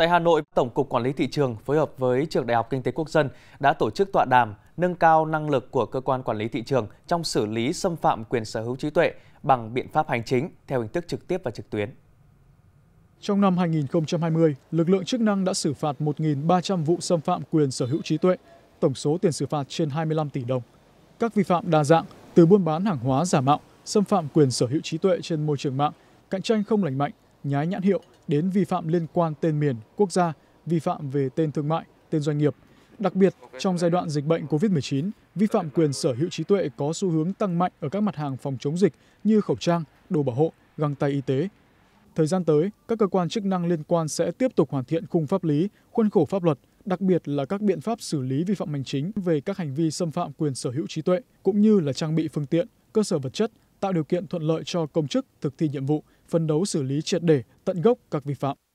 Tại Hà Nội, Tổng cục Quản lý thị trường phối hợp với Trường Đại học Kinh tế Quốc dân đã tổ chức tọa đàm nâng cao năng lực của cơ quan quản lý thị trường trong xử lý xâm phạm quyền sở hữu trí tuệ bằng biện pháp hành chính theo hình thức trực tiếp và trực tuyến. Trong năm 2020, lực lượng chức năng đã xử phạt 1.300 vụ xâm phạm quyền sở hữu trí tuệ, tổng số tiền xử phạt trên 25 tỷ đồng. Các vi phạm đa dạng từ buôn bán hàng hóa giả mạo, xâm phạm quyền sở hữu trí tuệ trên môi trường mạng, cạnh tranh không lành mạnh, nhái nhãn hiệu đến vi phạm liên quan tên miền, quốc gia, vi phạm về tên thương mại, tên doanh nghiệp. Đặc biệt, trong giai đoạn dịch bệnh COVID-19, vi phạm quyền sở hữu trí tuệ có xu hướng tăng mạnh ở các mặt hàng phòng chống dịch như khẩu trang, đồ bảo hộ, găng tay y tế. Thời gian tới, các cơ quan chức năng liên quan sẽ tiếp tục hoàn thiện khung pháp lý, khuôn khổ pháp luật, đặc biệt là các biện pháp xử lý vi phạm hành chính về các hành vi xâm phạm quyền sở hữu trí tuệ, cũng như là trang bị phương tiện, cơ sở vật chất, tạo điều kiện thuận lợi cho công chức thực thi nhiệm vụ phân đấu xử lý triệt để tận gốc các vi phạm